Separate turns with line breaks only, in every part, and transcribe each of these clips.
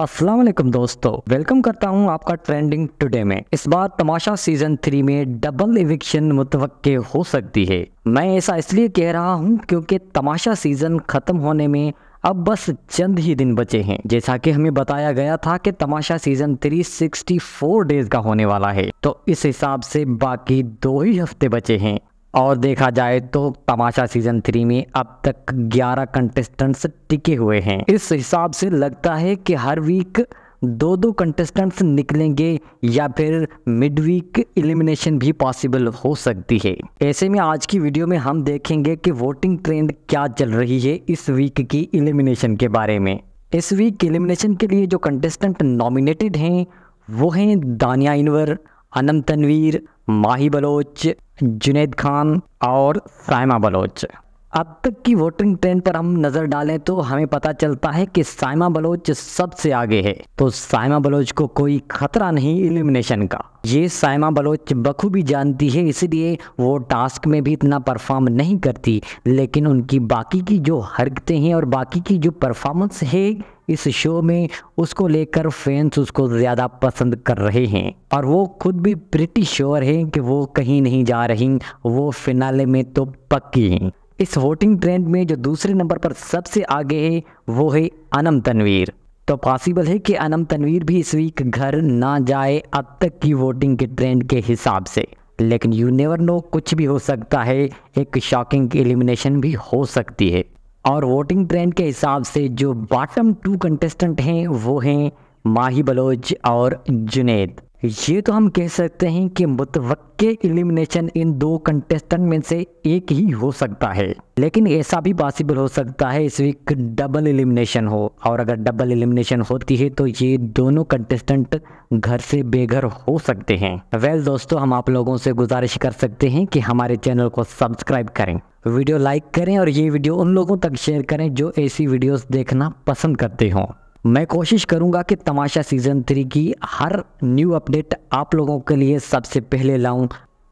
असलम दोस्तों वेलकम करता हूँ आपका ट्रेंडिंग टुडे में इस बार तमाशा सीजन थ्री में डबल इविक्शन मुतव हो सकती है मैं ऐसा इसलिए कह रहा हूँ क्योंकि तमाशा सीजन खत्म होने में अब बस चंद ही दिन बचे हैं जैसा कि हमें बताया गया था कि तमाशा सीजन 364 डेज का होने वाला है तो इस हिसाब से बाकी दो ही हफ्ते बचे हैं और देखा जाए तो तमाशा सीजन थ्री में अब तक 11 कंटेस्टेंट्स टिके हुए हैं इस हिसाब से लगता है कि हर वीक दो दो कंटेस्टेंट्स निकलेंगे या फिर मिड वीक एलिमिनेशन भी पॉसिबल हो सकती है ऐसे में आज की वीडियो में हम देखेंगे कि वोटिंग ट्रेंड क्या चल रही है इस वीक की एलिमिनेशन के बारे में इस वीक एलिमिनेशन के लिए जो कंटेस्टेंट नॉमिनेटेड हैं वो हैं दानिया इनवर अनम तनवीर माही बलोच जुनेद खान और सायमा बलोच अब तक की वोटिंग ट्रेंड पर हम नज़र डालें तो हमें पता चलता है कि साइमा बलोच सबसे आगे है तो साइमा बलोच को कोई खतरा नहीं एलिमिनेशन का ये साइमा बलोच बखूबी जानती है इसीलिए वो टास्क में भी इतना परफॉर्म नहीं करती लेकिन उनकी बाकी की जो हरकतें हैं और बाकी की जो परफॉर्मेंस है इस शो में उसको लेकर फैंस उसको ज़्यादा पसंद कर रहे हैं और वो खुद भी प्रिटी श्योर हैं कि वो कहीं नहीं जा रही वो फिनाले में तो पक्की हैं इस वोटिंग ट्रेंड में जो दूसरे नंबर पर सबसे आगे है वो है अनम तनवीर तो पॉसिबल है कि अनम तनवीर भी इस वीक घर ना जाए अब तक की वोटिंग के ट्रेंड के हिसाब से लेकिन यू नेवर नो कुछ भी हो सकता है एक शॉकिंग एलिमिनेशन भी हो सकती है और वोटिंग ट्रेंड के हिसाब से जो बॉटम टू कंटेस्टेंट हैं वो हैं माही बलोच और जुनेद ये तो हम कह सकते हैं कि मुतवक्के एलिमिनेशन इन दो कंटेस्टेंट में से एक ही हो सकता है लेकिन ऐसा भी पॉसिबल हो सकता है इस वीक डबल एलिमिनेशन हो और अगर डबल एलिमिनेशन होती है तो ये दोनों कंटेस्टेंट घर से बेघर हो सकते हैं वेल दोस्तों हम आप लोगों से गुजारिश कर सकते हैं कि हमारे चैनल को सब्सक्राइब करें वीडियो लाइक करें और ये वीडियो उन लोगों तक शेयर करें जो ऐसी वीडियोज़ देखना पसंद करते हों मैं कोशिश करूंगा कि तमाशा सीज़न थ्री की हर न्यू अपडेट आप लोगों के लिए सबसे पहले लाऊं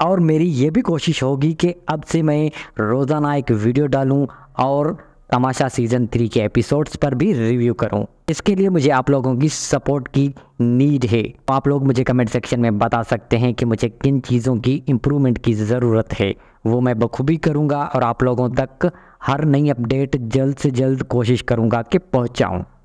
और मेरी ये भी कोशिश होगी कि अब से मैं रोज़ाना एक वीडियो डालूं और तमाशा सीज़न थ्री के एपिसोड्स पर भी रिव्यू करूं। इसके लिए मुझे आप लोगों की सपोर्ट की नीड है तो आप लोग मुझे कमेंट सेक्शन में बता सकते हैं कि मुझे किन चीज़ों की इम्प्रूवमेंट की ज़रूरत है वो मैं बखूबी करूँगा और आप लोगों तक हर नई अपडेट जल्द से जल्द कोशिश करूँगा कि पहुँचाऊँ